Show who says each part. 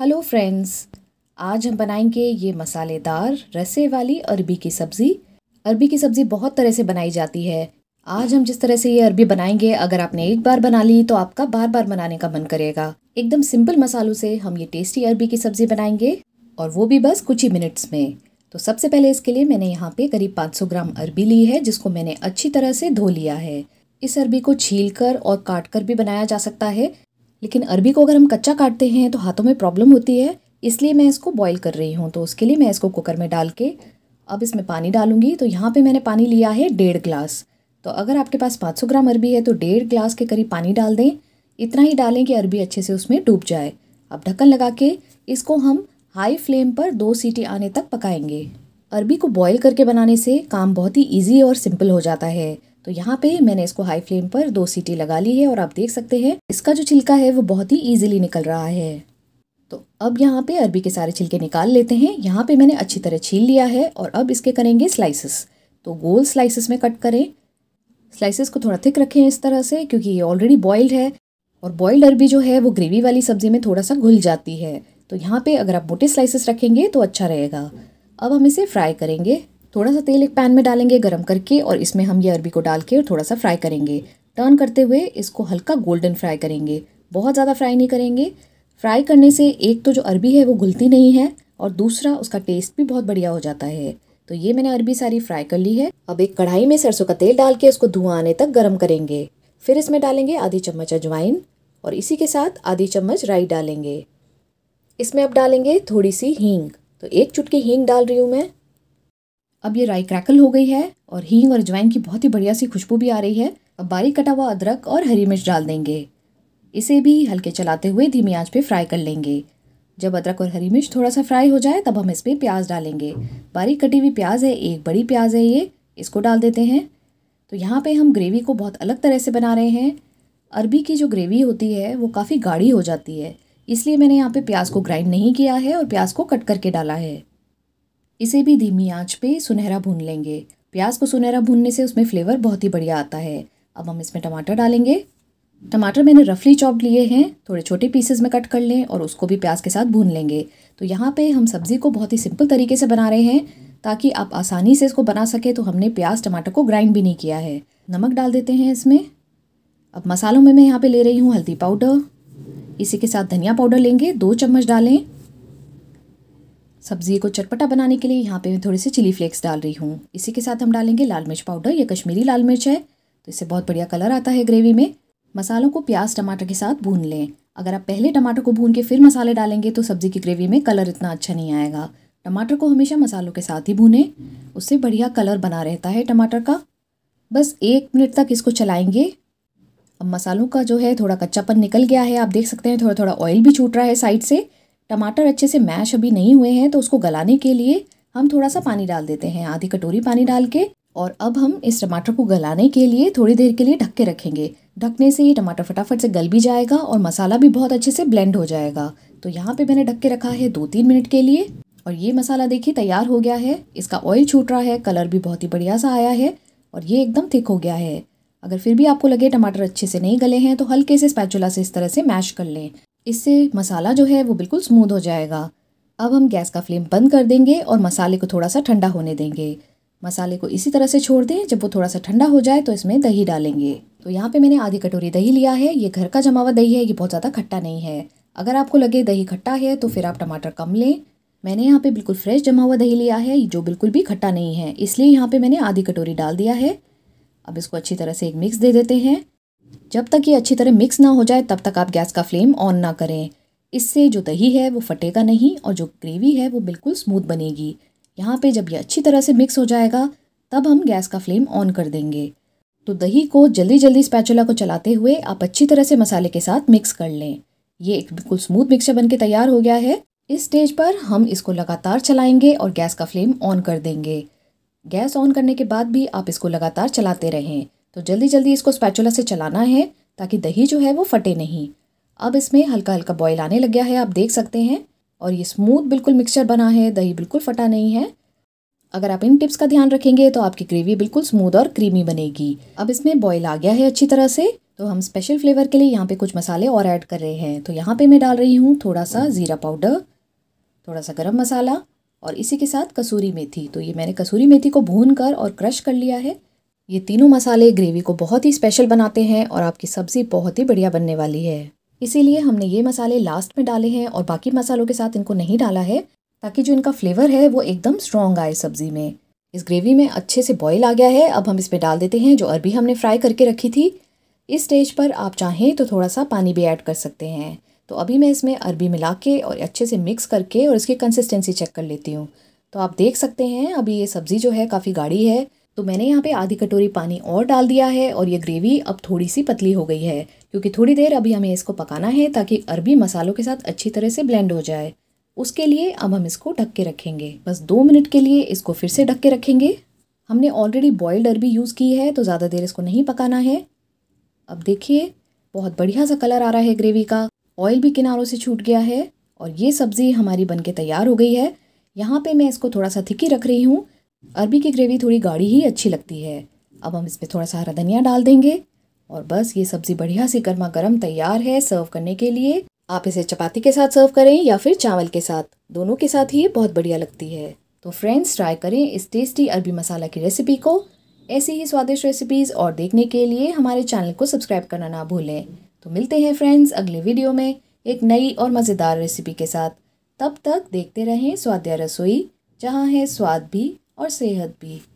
Speaker 1: hello friends आज हम बनाएंगे ये मसालेदार रसे वाली अरबी की सब्ज़ी अरबी की सब्ज़ी बहुत तरह से बनाई जाती है आज हम जिस तरह से ये अरबी बनाएंगे अगर आपने एक बार बना ली तो आपका बार बार बनाने का मन करेगा एकदम सिंपल मसालों से हम ये टेस्टी अरबी की सब्ज़ी बनाएंगे और वो भी बस कुछ ही मिनट्स में तो सबसे पहले इसके लिए मैंने यहाँ पे करीब 500 ग्राम अरबी ली है जिसको मैंने अच्छी तरह से धो लिया है इस अरबी को छील कर और काट कर भी बनाया जा सकता है लेकिन अरबी को अगर हम कच्चा काटते हैं तो हाथों में प्रॉब्लम होती है इसलिए मैं इसको बॉईल कर रही हूँ तो उसके लिए मैं इसको कुकर में डाल के अब इसमें पानी डालूंगी तो यहाँ पे मैंने पानी लिया है डेढ़ ग्लास तो अगर आपके पास 500 ग्राम अरबी है तो डेढ़ ग्लास के करीब पानी डाल दें इतना ही डालें कि अरबी अच्छे से उसमें डूब जाए अब ढक्कन लगा के इसको हम हाई फ्लेम पर दो सीटी आने तक पकाएंगे अरबी को बॉयल करके बनाने से काम बहुत ही ईजी और सिंपल हो जाता है तो यहाँ पे मैंने इसको हाई फ्लेम पर दो सीटी लगा ली है और आप देख सकते हैं इसका जो छिलका है वो बहुत ही ईजिली निकल रहा है तो अब यहाँ पे अरबी के सारे छिलके निकाल लेते हैं यहाँ पे मैंने अच्छी तरह छील लिया है और अब इसके करेंगे स्लाइसिस तो गोल स्लाइसिस में कट करें स्लाइसिस को थोड़ा थिक रखें इस तरह से क्योंकि ये ऑलरेडी बॉइल्ड है और बॉयल्ड अरबी जो है वो ग्रेवी वाली सब्जी में थोड़ा सा घुल जाती है तो यहाँ पे अगर आप मोटे स्लाइसेस रखेंगे तो अच्छा रहेगा अब हम इसे फ्राई करेंगे थोड़ा सा तेल एक पैन में डालेंगे गर्म करके और इसमें हम ये अरबी को डाल के और थोड़ा सा फ्राई करेंगे टर्न करते हुए इसको हल्का गोल्डन फ्राई करेंगे बहुत ज़्यादा फ्राई नहीं करेंगे फ्राई करने से एक तो जो अरबी है वो घुलती नहीं है और दूसरा उसका टेस्ट भी बहुत बढ़िया हो जाता है तो ये मैंने अरबी सारी फ्राई कर ली है अब एक कढ़ाई में सरसों का तेल डाल के उसको धुआं आने तक गर्म करेंगे फिर इसमें डालेंगे आधी चम्मच अजवाइन और इसी के साथ आधी चम्मच राई डालेंगे इसमें अब डालेंगे थोड़ी सी हींग तो एक चुटकी हींग डाल रही हूँ मैं अब ये राई क्रैकल हो गई है और हींग और अजवाइन की बहुत ही बढ़िया सी खुशबू भी आ रही है अब बारीक कटा हुआ अदरक और हरी मिर्च डाल देंगे इसे भी हल्के चलाते हुए धीमी आंच पे फ्राई कर लेंगे जब अदरक और हरी मिर्च थोड़ा सा फ्राई हो जाए तब हम इस पर प्याज डालेंगे बारीक कटी हुई प्याज है एक बड़ी प्याज है ये इसको डाल देते हैं तो यहाँ पे हम ग्रेवी को बहुत अलग तरह से बना रहे हैं अरबी की जो ग्रेवी होती है वो काफ़ी गाढ़ी हो जाती है इसलिए मैंने यहाँ पे प्याज को ग्राइंड नहीं किया है और प्याज को कट करके डाला है इसे भी धीमी आंच पे सुनहरा भून लेंगे प्याज को सुनहरा भूनने से उसमें फ्लेवर बहुत ही बढ़िया आता है अब हम इसमें टमाटर डालेंगे टमाटर मैंने रफली चॉप लिए हैं थोड़े छोटे पीसेस में कट कर लें और उसको भी प्याज के साथ भून लेंगे तो यहाँ पे हम सब्ज़ी को बहुत ही सिंपल तरीके से बना रहे हैं ताकि आप आसानी से इसको बना सकें तो हमने प्याज टमाटर को ग्राइंड भी नहीं किया है नमक डाल देते हैं इसमें अब मसालों में मैं यहाँ पर ले रही हूँ हल्दी पाउडर इसी के साथ धनिया पाउडर लेंगे दो चम्मच डालें सब्ज़ी को चटपटा बनाने के लिए यहाँ पे मैं थोड़े से चिली फ्लेक्स डाल रही हूँ इसी के साथ हम डालेंगे लाल मिर्च पाउडर यह कश्मीरी लाल मिर्च है तो इससे बहुत बढ़िया कलर आता है ग्रेवी में मसालों को प्याज टमाटर के साथ भून लें अगर आप पहले टमाटर को भून के फिर मसाले डालेंगे तो सब्ज़ी की ग्रेवी में कलर इतना अच्छा नहीं आएगा टमाटर को हमेशा मसालों के साथ ही भूनें उससे बढ़िया कलर बना रहता है टमाटर का बस एक मिनट तक इसको चलाएंगे अब मसालों का जो है थोड़ा कच्चापन निकल गया है आप देख सकते हैं थोड़ा थोड़ा ऑयल भी छूट रहा है साइड से टमाटर अच्छे से मैश अभी नहीं हुए हैं तो उसको गलाने के लिए हम थोड़ा सा पानी डाल देते हैं आधी कटोरी पानी डाल के और अब हम इस टमाटर को गलाने के लिए थोड़ी देर के लिए ढक के रखेंगे ढकने से ये टमाटर फटाफट से गल भी जाएगा और मसाला भी बहुत अच्छे से ब्लेंड हो जाएगा तो यहाँ पे मैंने ढक के रखा है दो तीन मिनट के लिए और ये मसाला देखिए तैयार हो गया है इसका ऑयल छूट रहा है कलर भी बहुत ही बढ़िया सा आया है और ये एकदम थिक हो गया है अगर फिर भी आपको लगे टमाटर अच्छे से नहीं गले हैं तो हल्के से स्पैचुला से इस तरह से मैश कर लें इससे मसाला जो है वो बिल्कुल स्मूद हो जाएगा अब हम गैस का फ्लेम बंद कर देंगे और मसाले को थोड़ा सा ठंडा होने देंगे मसाले को इसी तरह से छोड़ दें जब वो थोड़ा सा ठंडा हो जाए तो इसमें दही डालेंगे तो यहाँ पे मैंने आधी कटोरी दही लिया है ये घर का जमा हुआ दही है ये बहुत ज़्यादा खट्टा नहीं है अगर आपको लगे दही खट्टा है तो फिर आप टमाटर कम लें मैंने यहाँ पे बिल्कुल फ्रेश जमा हुआ दही लिया है जो बिल्कुल भी खट्टा नहीं है इसलिए यहाँ पर मैंने आधी कटोरी डाल दिया है अब इसको अच्छी तरह से एक मिक्स दे देते हैं जब तक ये अच्छी तरह मिक्स ना हो जाए तब तक आप गैस का फ्लेम ऑन ना करें इससे जो दही है वो फटेगा नहीं और जो ग्रेवी है वो बिल्कुल स्मूथ बनेगी यहाँ पे जब ये अच्छी तरह से मिक्स हो जाएगा तब हम गैस का फ्लेम ऑन कर देंगे तो दही को जल्दी जल्दी स्पैचुला को चलाते हुए आप अच्छी तरह से मसाले के साथ मिक्स कर लें ये एक बिल्कुल स्मूथ मिक्सचर बन के तैयार हो गया है इस स्टेज पर हम इसको लगातार चलाएंगे और गैस का फ्लेम ऑन कर देंगे गैस ऑन करने के बाद भी आप इसको लगातार चलाते रहें तो जल्दी जल्दी इसको स्पैचुला से चलाना है ताकि दही जो है वो फटे नहीं अब इसमें हल्का हल्का बॉयल आने लग गया है आप देख सकते हैं और ये स्मूथ बिल्कुल मिक्सचर बना है दही बिल्कुल फटा नहीं है अगर आप इन टिप्स का ध्यान रखेंगे तो आपकी ग्रेवी बिल्कुल स्मूथ और क्रीमी बनेगी अब इसमें बॉयल आ गया है अच्छी तरह से तो हम स्पेशल फ्लेवर के लिए यहाँ पे कुछ मसाले और ऐड कर रहे हैं तो यहाँ पे मैं डाल रही हूँ थोड़ा सा ज़ीरा पाउडर थोड़ा सा गरम मसाला और इसी के साथ कसूरी मेथी तो ये मैंने कसूरी मेथी को भून कर और क्रश कर लिया है ये तीनों मसाले ग्रेवी को बहुत ही स्पेशल बनाते हैं और आपकी सब्ज़ी बहुत ही बढ़िया बनने वाली है इसीलिए हमने ये मसाले लास्ट में डाले हैं और बाकी मसालों के साथ इनको नहीं डाला है ताकि जो इनका फ्लेवर है वो एकदम स्ट्रॉन्ग आए सब्ज़ी में इस ग्रेवी में अच्छे से बॉईल आ गया है अब हम इसमें डाल देते हैं जो अरबी हमने फ्राई करके रखी थी इस स्टेज पर आप चाहें तो थोड़ा सा पानी भी ऐड कर सकते हैं तो अभी मैं इसमें अरबी मिला के और अच्छे से मिक्स करके और इसकी कंसिस्टेंसी चेक कर लेती हूँ तो आप देख सकते हैं अभी ये सब्ज़ी जो है काफ़ी गाढ़ी है तो मैंने यहाँ पे आधी कटोरी पानी और डाल दिया है और ये ग्रेवी अब थोड़ी सी पतली हो गई है क्योंकि थोड़ी देर अभी हमें इसको पकाना है ताकि अरबी मसालों के साथ अच्छी तरह से ब्लेंड हो जाए उसके लिए अब हम इसको ढक के रखेंगे बस दो मिनट के लिए इसको फिर से ढक के रखेंगे हमने ऑलरेडी बॉयल्ड अरबी यूज़ की है तो ज़्यादा देर इसको नहीं पकाना है अब देखिए बहुत बढ़िया सा कलर आ रहा है ग्रेवी का ऑयल भी किनारों से छूट गया है और ये सब्ज़ी हमारी बनके तैयार हो गई है यहाँ पे मैं इसको थोड़ा सा थिकी रख रही हूँ अरबी की ग्रेवी थोड़ी गाढ़ी ही अच्छी लगती है अब हम इसमें थोड़ा सा हरा धनिया डाल देंगे और बस ये सब्ज़ी बढ़िया से गर्मा गर्म तैयार है सर्व करने के लिए आप इसे चपाती के साथ सर्व करें या फिर चावल के साथ दोनों के साथ ही ये बहुत बढ़िया लगती है तो फ्रेंड्स ट्राई करें इस टेस्टी अरबी मसाला की रेसिपी को ऐसी ही स्वादिष्ट रेसिपीज़ और देखने के लिए हमारे चैनल को सब्सक्राइब करना ना भूलें तो मिलते हैं फ्रेंड्स अगले वीडियो में एक नई और मज़ेदार रेसिपी के साथ तब तक देखते रहें स्वाद्या रसोई जहाँ है स्वाद भी और सेहत भी